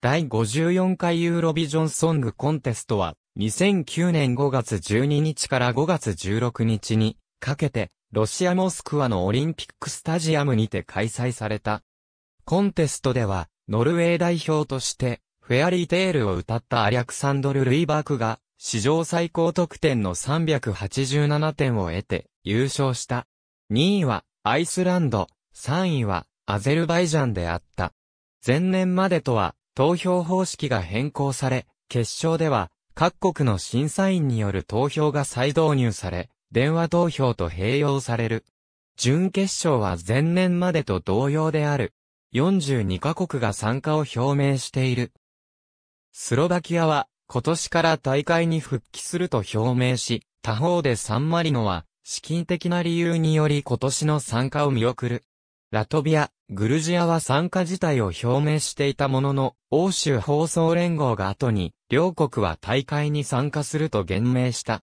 第54回ユーロビジョンソングコンテストは、2009年5月12日から5月16日にかけて、ロシアモスクワのオリンピックスタジアムにて開催された。コンテストでは、ノルウェー代表として、フェアリーテールを歌ったアリアクサンドル・ルイバークが、史上最高得点の387点を得て、優勝した。2位は、アイスランド、3位は、アゼルバイジャンであった。前年までとは、投票方式が変更され、決勝では、各国の審査員による投票が再導入され、電話投票と併用される。準決勝は前年までと同様である。42カ国が参加を表明している。スロバキアは今年から大会に復帰すると表明し、他方でサンマリノは資金的な理由により今年の参加を見送る。ラトビア、グルジアは参加自体を表明していたものの、欧州放送連合が後に、両国は大会に参加すると言明した。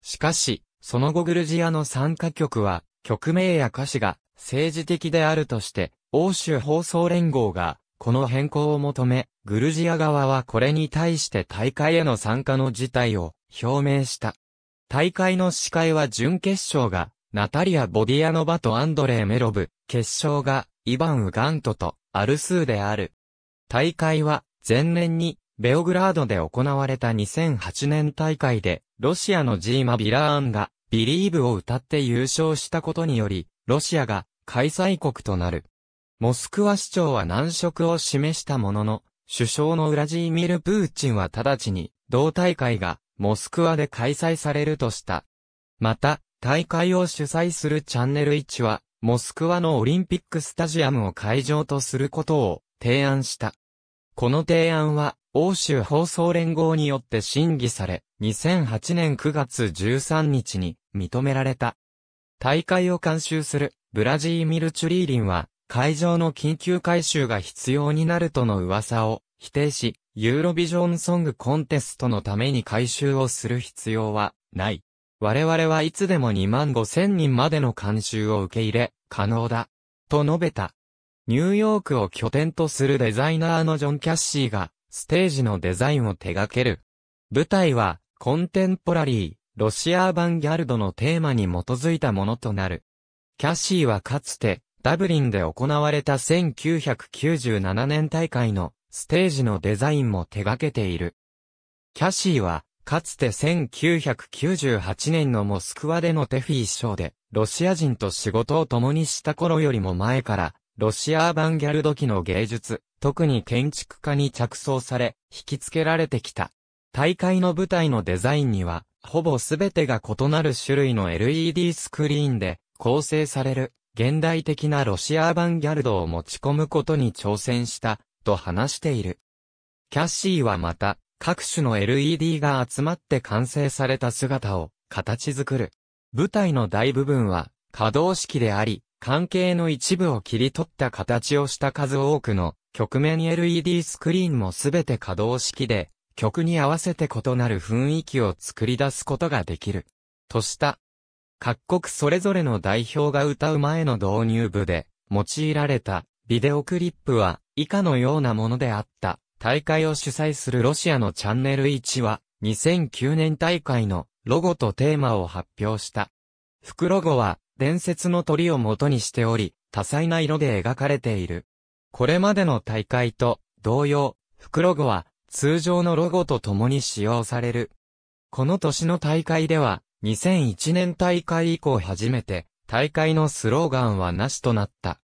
しかし、その後グルジアの参加局は、曲名や歌詞が政治的であるとして、欧州放送連合が、この変更を求め、グルジア側はこれに対して大会への参加の事態を表明した。大会の司会は準決勝がナタリア・ボディアノバとアンドレイ・メロブ、決勝が、イバン・ウガントと、アルスーである。大会は、前年に、ベオグラードで行われた2008年大会で、ロシアのジーマ・ビラーンが、ビリーブを歌って優勝したことにより、ロシアが、開催国となる。モスクワ市長は難色を示したものの、首相のウラジーミル・プーチンは直ちに、同大会が、モスクワで開催されるとした。また、大会を主催するチャンネル1は、モスクワのオリンピックスタジアムを会場とすることを提案した。この提案は、欧州放送連合によって審議され、2008年9月13日に認められた。大会を監修するブラジーミル・チュリーリンは、会場の緊急改修が必要になるとの噂を否定し、ユーロビジョンソングコンテストのために改修をする必要はない。我々はいつでも2万5千人までの監修を受け入れ、可能だ。と述べた。ニューヨークを拠点とするデザイナーのジョン・キャッシーが、ステージのデザインを手掛ける。舞台は、コンテンポラリー、ロシア・ーバンギャルドのテーマに基づいたものとなる。キャッシーはかつて、ダブリンで行われた1997年大会のステージのデザインも手掛けている。キャッシーはかつて1998年のモスクワでのテフィー賞で、ロシア人と仕事を共にした頃よりも前から、ロシアアバンギャルド期の芸術、特に建築家に着想され、引き付けられてきた。大会の舞台のデザインには、ほぼすべてが異なる種類の LED スクリーンで構成される、現代的なロシアアバンギャルドを持ち込むことに挑戦した、と話している。キャッシーはまた、各種の LED が集まって完成された姿を形作る。舞台の大部分は可動式であり、関係の一部を切り取った形をした数多くの局面 LED スクリーンもすべて可動式で、曲に合わせて異なる雰囲気を作り出すことができる。とした。各国それぞれの代表が歌う前の導入部で用いられたビデオクリップは以下のようなものであった。大会を主催するロシアのチャンネル1は、2009年大会のロゴとテーマを発表した。副ロゴは、伝説の鳥を元にしており、多彩な色で描かれている。これまでの大会と同様、副ロゴは通常のロゴと共に使用される。この年の大会では、2001年大会以降初めて、大会のスローガンはなしとなった。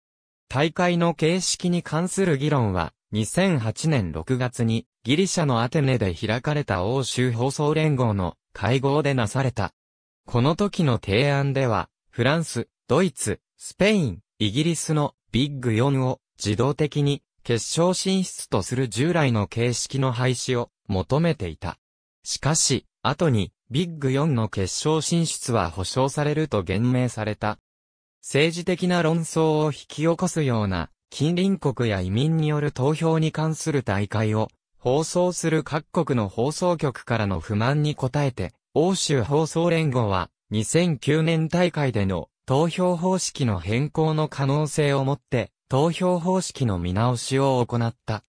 大会の形式に関する議論は、2008年6月にギリシャのアテネで開かれた欧州放送連合の会合でなされた。この時の提案では、フランス、ドイツ、スペイン、イギリスのビッグ4を自動的に決勝進出とする従来の形式の廃止を求めていた。しかし、後にビッグ4の決勝進出は保障されると言明された。政治的な論争を引き起こすような近隣国や移民による投票に関する大会を放送する各国の放送局からの不満に応えて、欧州放送連合は2009年大会での投票方式の変更の可能性をもって投票方式の見直しを行った。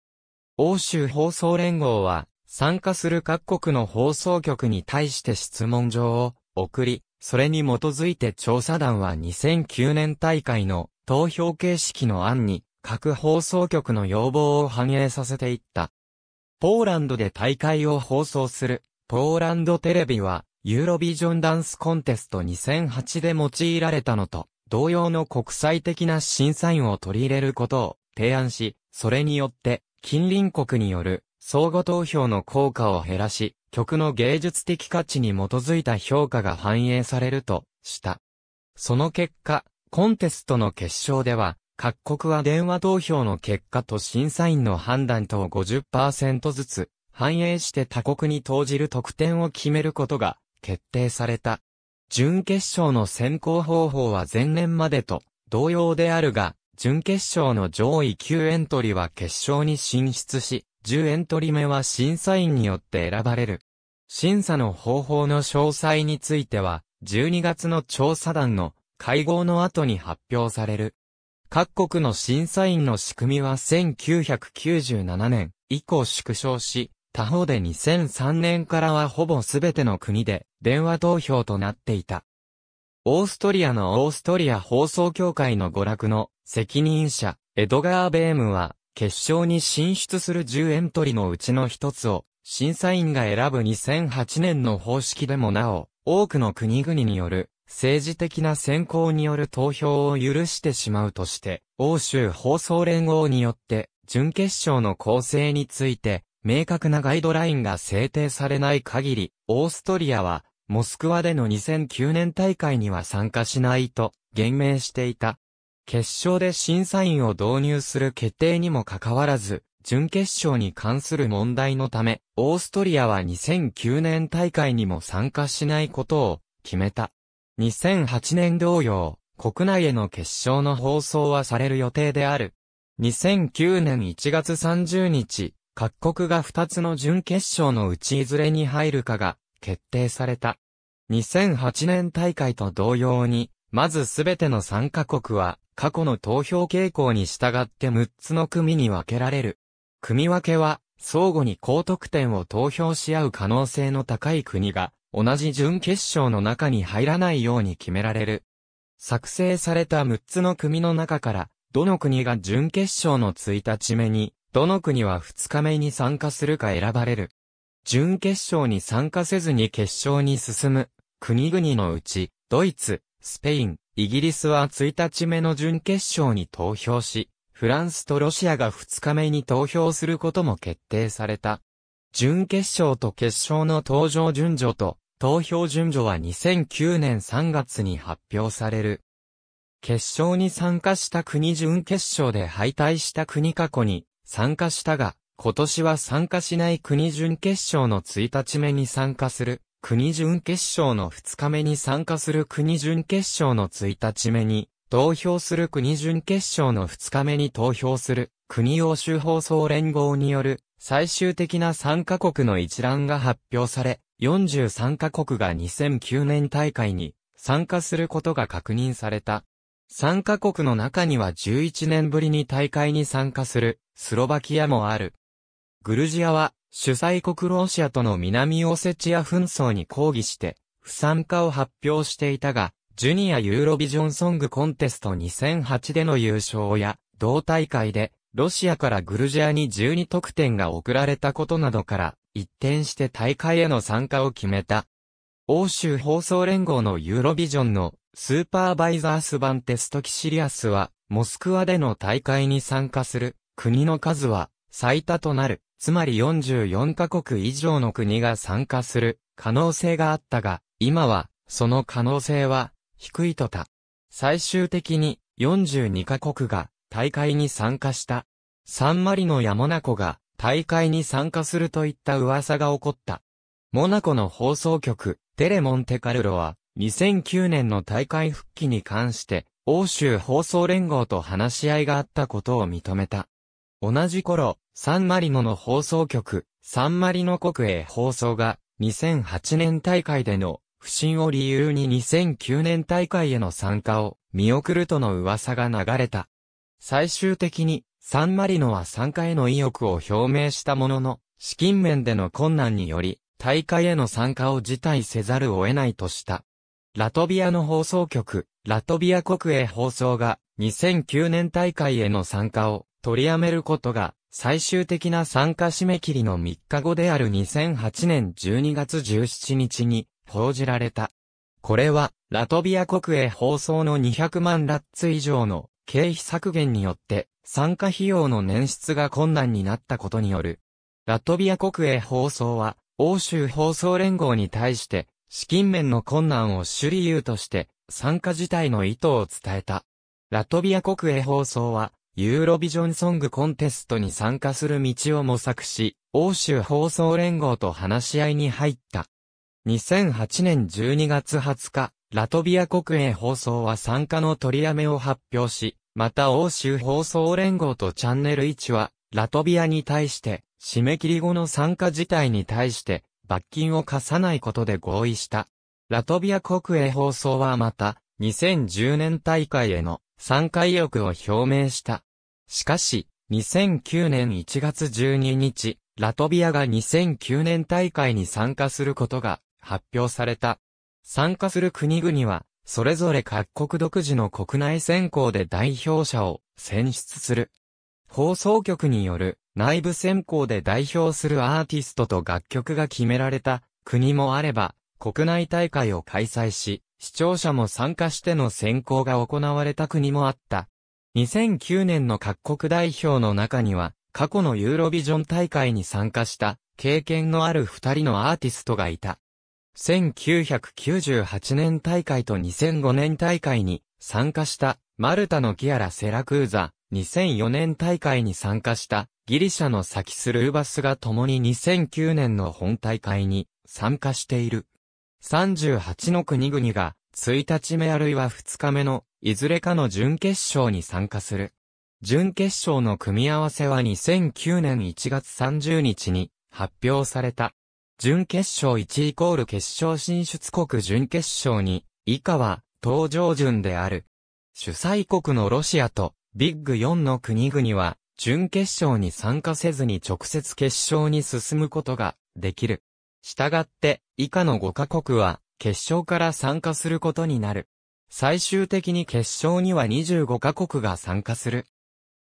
欧州放送連合は参加する各国の放送局に対して質問状を送り、それに基づいて調査団は2009年大会の投票形式の案に各放送局の要望を反映させていった。ポーランドで大会を放送する、ポーランドテレビは、ユーロビジョンダンスコンテスト2008で用いられたのと、同様の国際的な審査員を取り入れることを提案し、それによって、近隣国による相互投票の効果を減らし、曲の芸術的価値に基づいた評価が反映されるとした。その結果、コンテストの決勝では、各国は電話投票の結果と審査員の判断とを50%ずつ反映して他国に投じる得点を決めることが決定された。準決勝の選考方法は前年までと同様であるが、準決勝の上位9エントリーは決勝に進出し、10エントリー目は審査員によって選ばれる。審査の方法の詳細については、12月の調査団の会合の後に発表される。各国の審査員の仕組みは1997年以降縮小し、他方で2003年からはほぼすべての国で電話投票となっていた。オーストリアのオーストリア放送協会の娯楽の責任者、エドガー・ベームは、決勝に進出する10エントリーのうちの一つを、審査員が選ぶ2008年の方式でもなお、多くの国々による政治的な選考による投票を許してしまうとして、欧州放送連合によって、準決勝の構成について、明確なガイドラインが制定されない限り、オーストリアは、モスクワでの2009年大会には参加しないと、言明していた。決勝で審査員を導入する決定にもかかわらず、準決勝に関する問題のため、オーストリアは2009年大会にも参加しないことを決めた。2008年同様、国内への決勝の放送はされる予定である。2009年1月30日、各国が2つの準決勝のうちいずれに入るかが決定された。2008年大会と同様に、まずすべての参加国は過去の投票傾向に従って6つの組に分けられる。組分けは相互に高得点を投票し合う可能性の高い国が同じ準決勝の中に入らないように決められる。作成された6つの組の中から、どの国が準決勝の1日目に、どの国は2日目に参加するか選ばれる。準決勝に参加せずに決勝に進む、国々のうち、ドイツ、スペイン、イギリスは1日目の準決勝に投票し、フランスとロシアが2日目に投票することも決定された。準決勝と決勝の登場順序と、投票順序は2009年3月に発表される。決勝に参加した国準決勝で敗退した国過去に参加したが、今年は参加しない国準決勝の1日目に参加する、国準決勝の2日目に参加する国準決勝の1日目に、投票する国準決勝の2日目に投票する、国欧州放送連合による、最終的な参加国の一覧が発表され、43カ国が2009年大会に参加することが確認された。参加国の中には11年ぶりに大会に参加するスロバキアもある。グルジアは主催国ロシアとの南オセチア紛争に抗議して不参加を発表していたが、ジュニアユーロビジョンソングコンテスト2008での優勝や同大会でロシアからグルジアに12得点が送られたことなどから一転して大会への参加を決めた。欧州放送連合のユーロビジョンのスーパーバイザース版テストキシリアスは、モスクワでの大会に参加する国の数は最多となる、つまり44カ国以上の国が参加する可能性があったが、今はその可能性は低いとた。最終的に42カ国が大会に参加した。サンマリノ山モナコが大会に参加するといった噂が起こった。モナコの放送局、テレモンテカルロは、2009年の大会復帰に関して、欧州放送連合と話し合いがあったことを認めた。同じ頃、サンマリノの放送局、サンマリノ国営放送が、2008年大会での不審を理由に2009年大会への参加を見送るとの噂が流れた。最終的にサンマリノは参加への意欲を表明したものの、資金面での困難により、大会への参加を辞退せざるを得ないとした。ラトビアの放送局、ラトビア国営放送が、2009年大会への参加を取りやめることが、最終的な参加締め切りの3日後である2008年12月17日に報じられた。これは、ラトビア国営放送の200万ラッツ以上の経費削減によって参加費用の捻出が困難になったことによる。ラトビア国営放送は、欧州放送連合に対して、資金面の困難を主理由として、参加自体の意図を伝えた。ラトビア国営放送は、ユーロビジョンソングコンテストに参加する道を模索し、欧州放送連合と話し合いに入った。2008年12月20日、ラトビア国営放送は参加の取りやめを発表し、また欧州放送連合とチャンネル1は、ラトビアに対して、締め切り後の参加自体に対して、罰金を課さないことで合意した。ラトビア国営放送はまた、2010年大会への参加意欲を表明した。しかし、2009年1月12日、ラトビアが2009年大会に参加することが発表された。参加する国々は、それぞれ各国独自の国内選考で代表者を選出する。放送局による内部選考で代表するアーティストと楽曲が決められた国もあれば、国内大会を開催し、視聴者も参加しての選考が行われた国もあった。2009年の各国代表の中には、過去のユーロビジョン大会に参加した経験のある二人のアーティストがいた。1998年大会と2005年大会に参加したマルタのキアラ・セラクーザ、2004年大会に参加したギリシャのサキス・ルーバスが共に2009年の本大会に参加している。38の国々が1日目あるいは2日目のいずれかの準決勝に参加する。準決勝の組み合わせは2009年1月30日に発表された。準決勝1イコール決勝進出国準決勝に、以下は、登場順である。主催国のロシアと、ビッグ4の国々は、準決勝に参加せずに直接決勝に進むことができる。したがって、以下の5カ国は、決勝から参加することになる。最終的に決勝には25カ国が参加する。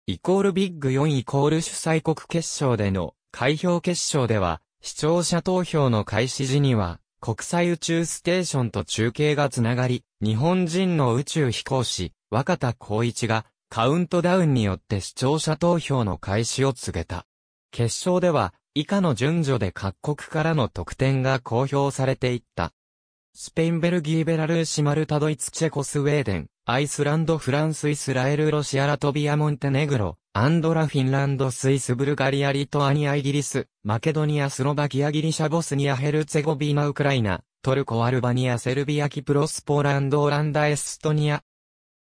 イコールビッグ4イコール主催国決勝での、開票決勝では、視聴者投票の開始時には、国際宇宙ステーションと中継がつながり、日本人の宇宙飛行士、若田光一が、カウントダウンによって視聴者投票の開始を告げた。決勝では、以下の順序で各国からの得点が公表されていった。スペイン、ベルギー、ベラルーシ、マルタ、ドイツ、チェコ、スウェーデン、アイスランド、フランス、イスラエル、ロシア、ラトビア、モンテネグロ、アンドラフィンランドスイスブルガリアリトアニアイギリス、マケドニアスロバキアギリシャボスニアヘルツェゴビーナウクライナ、トルコアルバニアセルビアキプロスポーランドオランダエストニア、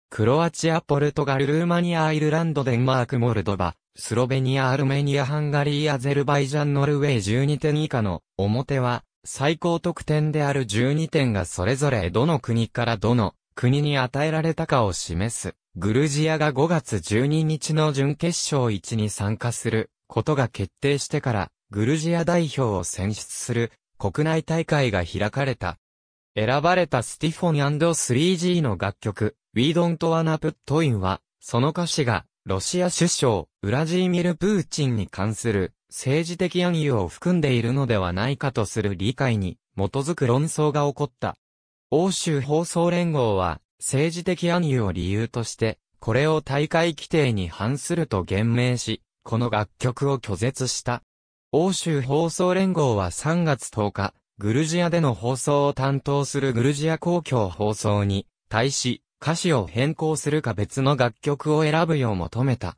クロアチアポルトガルルーマニアアイルランドデンマークモルドバ、スロベニアアルメニアハンガリーアゼルバイジャンノルウェー12点以下の表は最高得点である12点がそれぞれどの国からどの国に与えられたかを示す。グルジアが5月12日の準決勝1に参加することが決定してから、グルジア代表を選出する国内大会が開かれた。選ばれたスティフォン &3G の楽曲、We Don't Wanna Put In は、その歌詞が、ロシア首相、ウラジーミル・プーチンに関する政治的暗喩を含んでいるのではないかとする理解に基づく論争が起こった。欧州放送連合は、政治的暗喩を理由として、これを大会規定に反すると言明し、この楽曲を拒絶した。欧州放送連合は3月10日、グルジアでの放送を担当するグルジア公共放送に、対し、歌詞を変更するか別の楽曲を選ぶよう求めた。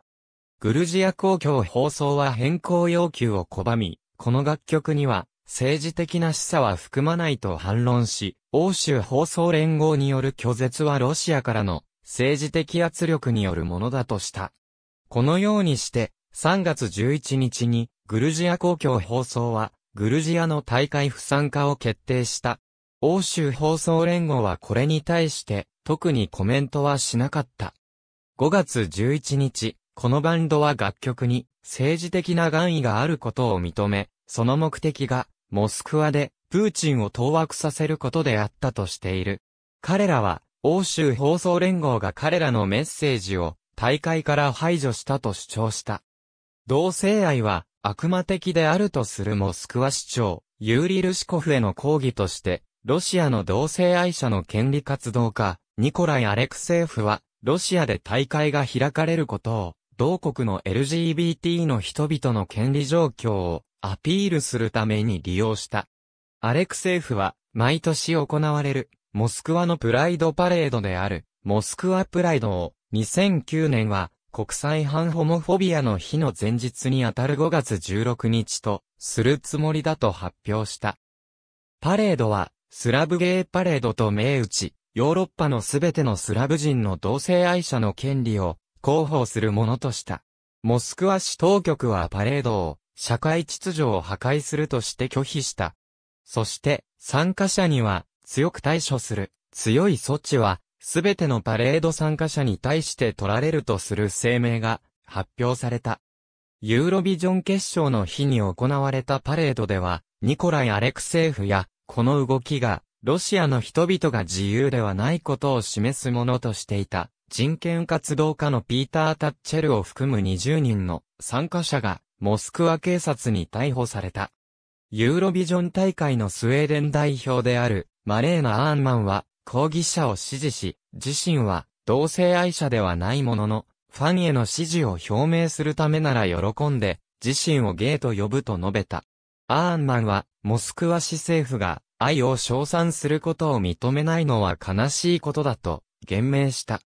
グルジア公共放送は変更要求を拒み、この楽曲には、政治的な示唆は含まないと反論し、欧州放送連合による拒絶はロシアからの政治的圧力によるものだとした。このようにして、3月11日にグルジア公共放送は、グルジアの大会不参加を決定した。欧州放送連合はこれに対して、特にコメントはしなかった。5月11日、このバンドは楽曲に政治的な願意があることを認め、その目的がモスクワで、プーチンを当惑させることであったとしている。彼らは、欧州放送連合が彼らのメッセージを、大会から排除したと主張した。同性愛は、悪魔的であるとするモスクワ市長、ユーリ・ルシコフへの抗議として、ロシアの同性愛者の権利活動家、ニコライ・アレクセーフは、ロシアで大会が開かれることを、同国の LGBT の人々の権利状況をアピールするために利用した。アレクセーフは、毎年行われる、モスクワのプライドパレードである、モスクワプライドを、2009年は、国際反ホモフォビアの日の前日にあたる5月16日と、するつもりだと発表した。パレードは、スラブゲーパレードと銘打ち、ヨーロッパのすべてのスラブ人の同性愛者の権利を、広報するものとした。モスクワ市当局はパレードを、社会秩序を破壊するとして拒否した。そして、参加者には、強く対処する、強い措置は、すべてのパレード参加者に対して取られるとする声明が発表された。ユーロビジョン決勝の日に行われたパレードでは、ニコライ・アレクセーフや、この動きが、ロシアの人々が自由ではないことを示すものとしていた、人権活動家のピーター・タッチェルを含む20人の参加者が、モスクワ警察に逮捕された。ユーロビジョン大会のスウェーデン代表であるマレーナ・アーンマンは抗議者を支持し、自身は同性愛者ではないものの、ファンへの支持を表明するためなら喜んで、自身をゲイと呼ぶと述べた。アーンマンは、モスクワ市政府が愛を称賛することを認めないのは悲しいことだと、言明した。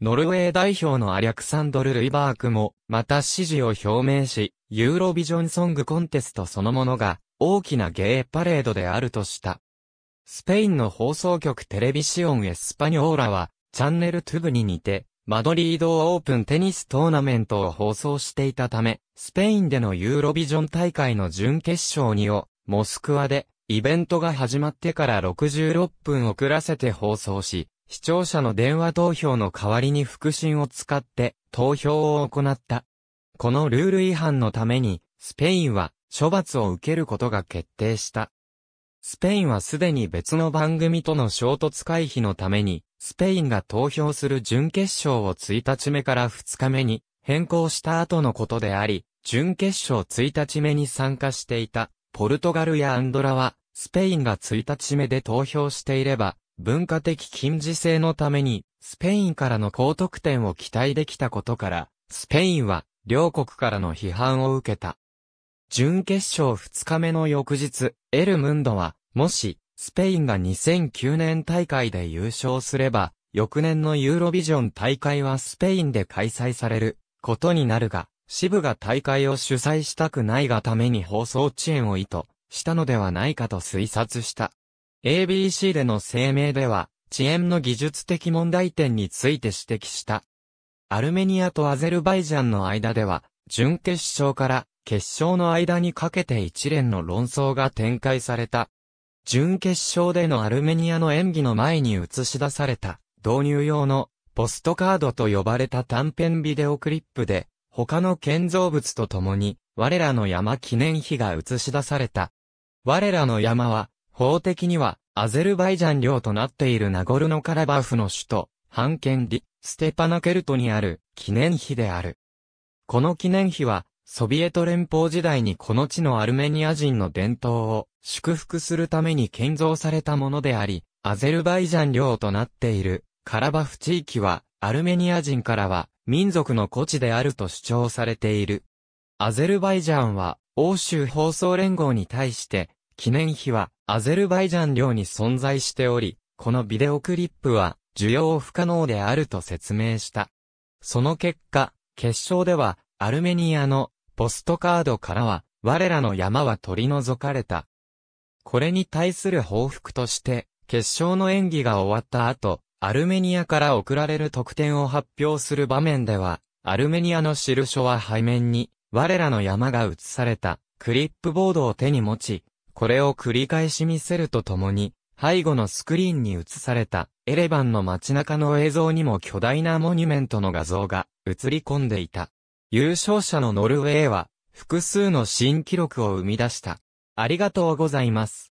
ノルウェー代表のアリャクサンドル・ルイバークも、また支持を表明し、ユーロビジョンソングコンテストそのものが大きなゲイパレードであるとした。スペインの放送局テレビシオンエスパニョーラはチャンネルトゥブに似てマドリードオープンテニストーナメントを放送していたため、スペインでのユーロビジョン大会の準決勝にを、モスクワで、イベントが始まってから66分遅らせて放送し、視聴者の電話投票の代わりに腹心を使って、投票を行った。このルール違反のために、スペインは処罰を受けることが決定した。スペインはすでに別の番組との衝突回避のために、スペインが投票する準決勝を1日目から2日目に変更した後のことであり、準決勝1日目に参加していたポルトガルやアンドラは、スペインが1日目で投票していれば、文化的禁止性のために、スペインからの高得点を期待できたことから、スペインは両国からの批判を受けた。準決勝2日目の翌日、エルムンドは、もし、スペインが2009年大会で優勝すれば、翌年のユーロビジョン大会はスペインで開催されることになるが、支部が大会を主催したくないがために放送遅延を意図したのではないかと推察した。ABC での声明では、遅延の技術的問題点について指摘した。アルメニアとアゼルバイジャンの間では、準決勝から決勝の間にかけて一連の論争が展開された。準決勝でのアルメニアの演技の前に映し出された、導入用のポストカードと呼ばれた短編ビデオクリップで、他の建造物と共に、我らの山記念碑が映し出された。我らの山は、法的には、アゼルバイジャン領となっているナゴルノカラバフの首都、ハンケンリ、ステパナケルトにある記念碑である。この記念碑は、ソビエト連邦時代にこの地のアルメニア人の伝統を祝福するために建造されたものであり、アゼルバイジャン領となっているカラバフ地域は、アルメニア人からは民族の古地であると主張されている。アゼルバイジャンは、欧州放送連合に対して、記念碑はアゼルバイジャン領に存在しており、このビデオクリップは受容不可能であると説明した。その結果、決勝では、アルメニアのポストカードからは、我らの山は取り除かれた。これに対する報復として、決勝の演技が終わった後、アルメニアから送られる得点を発表する場面では、アルメニアの印は背面に、我らの山が映された、クリップボードを手に持ち、これを繰り返し見せるとともに、背後のスクリーンに映された、エレバンの街中の映像にも巨大なモニュメントの画像が映り込んでいた。優勝者のノルウェーは複数の新記録を生み出した。ありがとうございます。